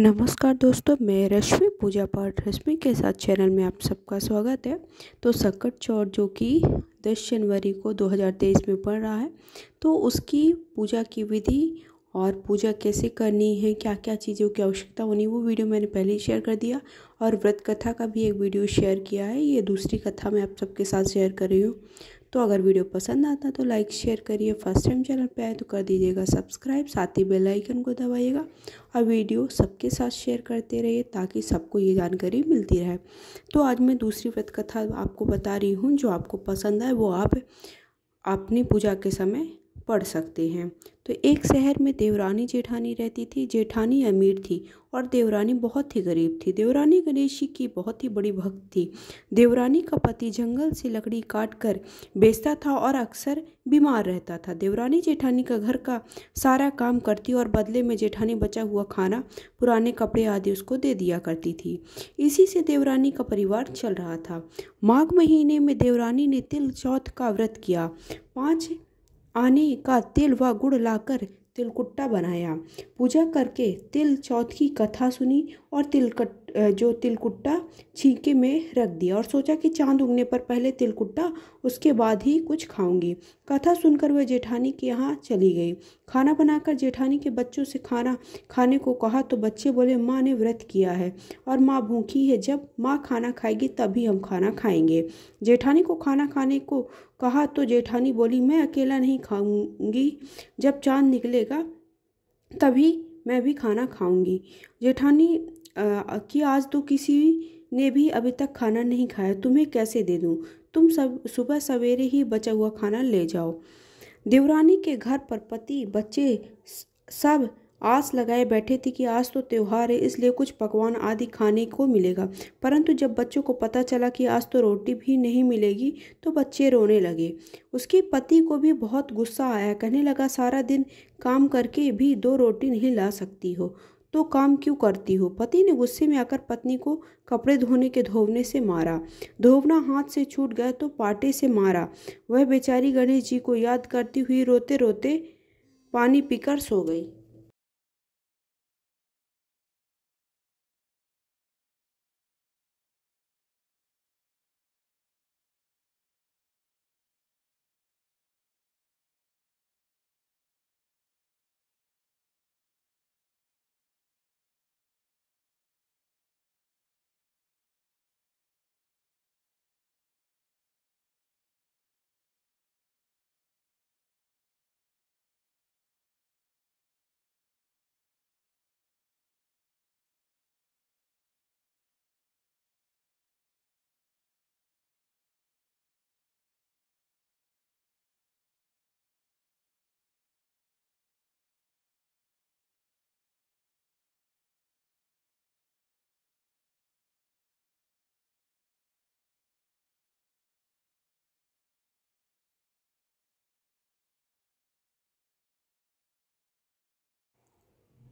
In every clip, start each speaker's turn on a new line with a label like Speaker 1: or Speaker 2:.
Speaker 1: नमस्कार दोस्तों मैं रश्मि पूजा पाठ रश्मि के साथ चैनल में आप सबका स्वागत है तो सकट चौर जो कि 10 जनवरी को 2023 में पड़ रहा है तो उसकी पूजा की विधि और पूजा कैसे करनी है क्या क्या चीज़ों की आवश्यकता होनी वो वीडियो मैंने पहले ही शेयर कर दिया और व्रत कथा का भी एक वीडियो शेयर किया है ये दूसरी कथा मैं आप सबके साथ शेयर कर रही हूँ तो अगर वीडियो पसंद आता तो लाइक शेयर करिए फर्स्ट टाइम चैनल पे आए तो कर दीजिएगा सब्सक्राइब साथ ही बेल आइकन को दबाइएगा और वीडियो सबके साथ शेयर करते रहिए ताकि सबको ये जानकारी मिलती रहे तो आज मैं दूसरी व्रत कथा आपको बता रही हूँ जो आपको पसंद आए वो आप अपनी पूजा के समय पढ़ सकते हैं तो एक शहर में देवरानी जेठानी रहती थी जेठानी अमीर थी और देवरानी बहुत ही गरीब थी देवरानी गणेश जी की बहुत ही बड़ी भक्त थी देवरानी का पति जंगल से लकड़ी काट कर बेचता था और अक्सर बीमार रहता था देवरानी जेठानी का घर का सारा काम करती और बदले में जेठानी बचा हुआ खाना पुराने कपड़े आदि उसको दे दिया करती थी इसी से देवरानी का परिवार चल रहा था माघ महीने में देवरानी ने तिल चौथ का व्रत किया पाँच आने का तिल व गुड़ लाकर तिलकुट्टा बनाया पूजा करके तिल चौथ की कथा सुनी और तिलकट जो तिलकुट्टा छींके में रख दिया और सोचा कि चांद उगने पर पहले तिलकुट्टा उसके बाद ही कुछ खाऊंगी कथा सुनकर वह जेठानी के यहाँ चली गई खाना बनाकर जेठानी के बच्चों से खाना खाने को कहा तो बच्चे बोले माँ ने व्रत किया है और माँ भूखी है जब माँ खाना खाएगी तभी हम खाना खाएंगे जेठानी को खाना खाने को कहा तो जेठानी बोली मैं अकेला नहीं खाऊंगी जब चांद निकलेगा तभी मैं भी खाना खाऊंगी जेठानी कि आज तो किसी ने भी अभी तक खाना नहीं खाया तुम्हें कैसे दे दूँ तुम सब सुबह सवेरे ही बचा हुआ खाना ले जाओ देवरानी के घर पर पति बच्चे सब आस लगाए बैठे थे कि आज तो त्यौहार है इसलिए कुछ पकवान आदि खाने को मिलेगा परंतु जब बच्चों को पता चला कि आज तो रोटी भी नहीं मिलेगी तो बच्चे रोने लगे उसके पति को भी बहुत गुस्सा आया कहने लगा सारा दिन काम करके भी दो रोटी नहीं ला सकती हो तो काम क्यों करती हो पति ने गुस्से में आकर पत्नी को कपड़े धोने के धोवने से मारा धोवना हाथ से छूट गया तो पाटे से मारा वह बेचारी गणेश जी को याद करती हुई रोते रोते पानी पीकर सो गई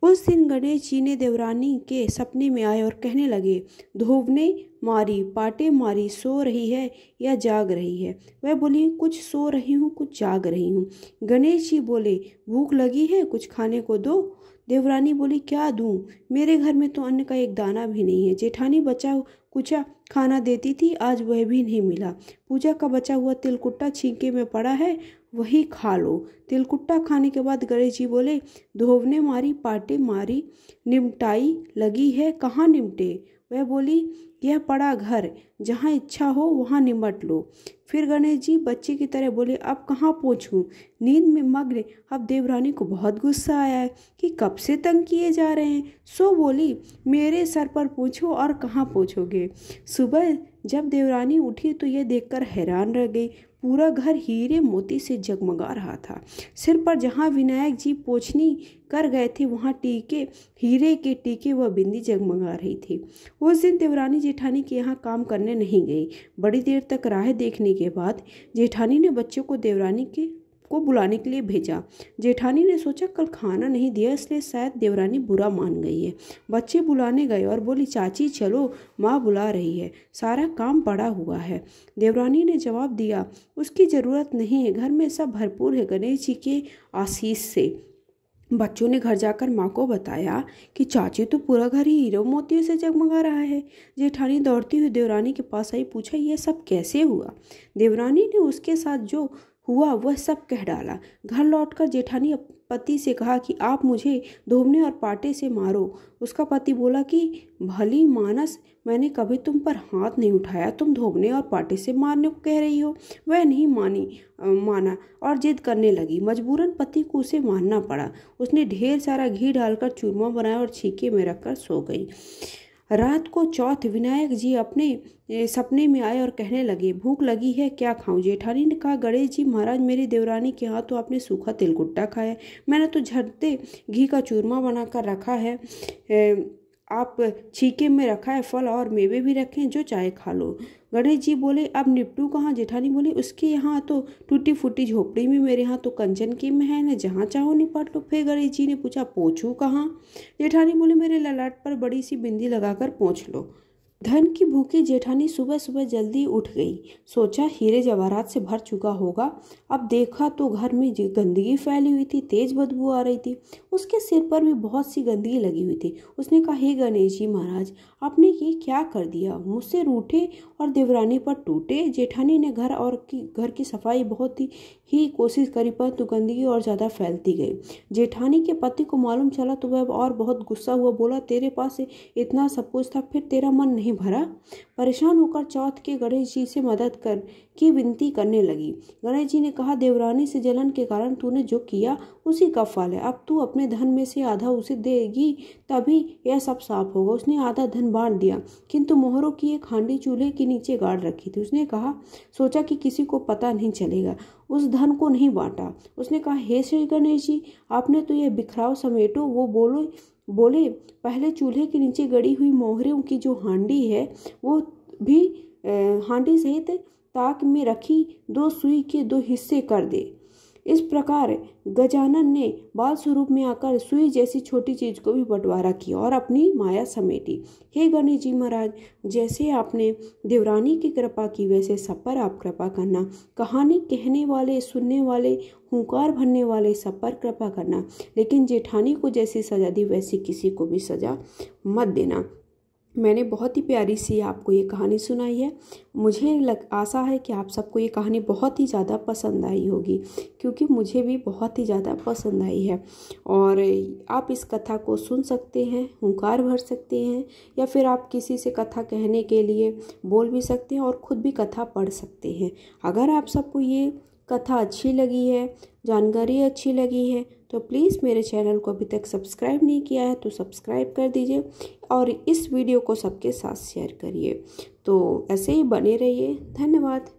Speaker 1: उस दिन गणेश जी ने देवरानी के सपने में आए और कहने लगे धोवने मारी पाटे मारी सो रही है या जाग रही है वह बोली कुछ सो रही हूँ कुछ जाग रही हूँ गणेश जी बोले भूख लगी है कुछ खाने को दो देवरानी बोली क्या दूँ मेरे घर में तो अन्न का एक दाना भी नहीं है जेठानी बचा कुचा खाना देती थी आज वह भी नहीं मिला पूजा का बचा हुआ तिलकुट्टा छींके में पड़ा है वही खा लो तिलकुट्टा खाने के बाद गणेश जी बोले धोवने मारी पाटे मारी निमटाई लगी है कहाँ निमटे वह बोली यह पड़ा घर जहाँ इच्छा हो वहाँ निमट लो फिर गणेश जी बच्चे की तरह बोले अब कहाँ पहुँचूँ नींद में मग्न अब देवरानी को बहुत गुस्सा आया है कि कब से तंग किए जा रहे हैं सो बोली मेरे सर पर पूछो और कहाँ पहुँचोगे सुबह जब देवरानी उठी तो यह देखकर हैरान रह गई पूरा घर हीरे मोती से जगमगा रहा था सिर पर जहाँ विनायक जी पोछनी कर गए थे वहाँ टीके हीरे के टीके व बिंदी जगमगा रही थी उस दिन देवरानी जेठानी के यहाँ काम करने नहीं गई बड़ी देर तक राह देखने के बाद जेठानी ने बच्चों को देवरानी के को बुलाने के लिए भेजा जेठानी ने सोचा कल खाना नहीं दिया इसलिए शायद देवरानी बुरा मान गई है बच्चे बुलाने गए और बोली चाची चलो माँ बुला रही है सारा काम पड़ा हुआ है देवरानी ने जवाब दिया उसकी ज़रूरत नहीं है घर में सब भरपूर है गणेश जी के आशीष से बच्चों ने घर जाकर माँ को बताया कि चाची तो पूरा घर ही हीरो मोतियों से जगमगा रहा है जेठानी दौड़ती हुई देवरानी के पास आई पूछा यह सब कैसे हुआ देवरानी ने उसके साथ जो हुआ वह सब कह डाला घर लौटकर जेठानी पति से कहा कि आप मुझे धोबने और पाटे से मारो उसका पति बोला कि भली मानस मैंने कभी तुम पर हाथ नहीं उठाया तुम धोबने और पाटे से मारने को कह रही हो वह नहीं मानी आ, माना और जिद करने लगी मजबूरन पति को उसे मानना पड़ा उसने ढेर सारा घी डालकर चूरमा बनाया और छीके में रखकर सो गई रात को चौथ विनायक जी अपने सपने में आए और कहने लगे भूख लगी है क्या खाऊं जेठानी ने कहा गणेश जी महाराज मेरी देवरानी के हाथ तो आपने सूखा तिलगुट्टा खाया मैंने तो झरते घी का चूरमा बनाकर रखा है ए, आप छीके में रखा है फल और मेवे भी रखें जो चाहे खा लो गणेश जी बोले अब निपटू कहाँ जेठानी बोले उसके यहाँ तो टूटी फूटी झोपड़ी में मेरे यहाँ तो कंचन की महन है जहाँ चाहो निपट लो फिर गणेश जी ने पूछा पोछूँ कहाँ जेठानी बोले मेरे ललाट पर बड़ी सी बिंदी लगाकर पोछ लो धन की भूखी जेठानी सुबह सुबह जल्दी उठ गई सोचा हीरे जवाहरात से भर चुका होगा अब देखा तो घर में गंदगी फैली हुई थी तेज बदबू आ रही थी उसके सिर पर भी बहुत सी गंदगी लगी हुई थी उसने कहा हे गणेश जी महाराज आपने ये क्या कर दिया मुझसे रूठे और देवरानी पर टूटे जेठानी ने घर और की घर की सफाई बहुत ही, ही कोशिश करी परंतु गंदगी और ज़्यादा फैलती गई जेठानी के पति को मालूम चला तो वह और बहुत गुस्सा हुआ बोला तेरे पास इतना सब कुछ था फिर तेरा मन नहीं भरा परेशान होकर चौथ के गणेश जी से मदद कर की विनती करने लगी गणेश जी ने कहा देवरानी से जलन के कारण तूने जो किया उसी का फल है अब तू अपने धन में से आधा उसे देगी तभी यह सब साफ होगा उसने आधा धन बांट दिया किंतु मोहरों की एक हांडी चूल्हे के नीचे गाड़ रखी थी उसने कहा सोचा कि किसी को पता नहीं चलेगा उस धन को नहीं बांटा उसने कहा हे श्री गणेश जी आपने तो यह बिखराव समेटो वो बोलो बोले पहले चूल्हे के नीचे गड़ी हुई मोहरों की जो हांडी है वो भी हांडी सहित ताक में रखी दो सुई के दो हिस्से कर दे इस प्रकार गजानन ने बाल स्वरूप में आकर सुई जैसी छोटी चीज को भी बंटवारा किया और अपनी माया समेटी हे गणेश जी महाराज जैसे आपने देवरानी की कृपा की वैसे सब पर आप कृपा करना कहानी कहने वाले सुनने वाले हुंकार भरने वाले सब पर कृपा करना लेकिन जेठानी को जैसी सजा दी वैसी किसी को भी सजा मत देना मैंने बहुत ही प्यारी सी आपको ये कहानी सुनाई है मुझे लग आशा है कि आप सबको ये कहानी बहुत ही ज़्यादा पसंद आई होगी क्योंकि मुझे भी बहुत ही ज़्यादा पसंद आई है और आप इस कथा को सुन सकते हैं हुंकार भर सकते हैं या फिर आप किसी से कथा कहने के लिए बोल भी सकते हैं और ख़ुद भी कथा पढ़ सकते हैं अगर आप सबको ये कथा अच्छी लगी है जानकारी अच्छी लगी है तो प्लीज़ मेरे चैनल को अभी तक सब्सक्राइब नहीं किया है तो सब्सक्राइब कर दीजिए और इस वीडियो को सबके साथ शेयर करिए तो ऐसे ही बने रहिए धन्यवाद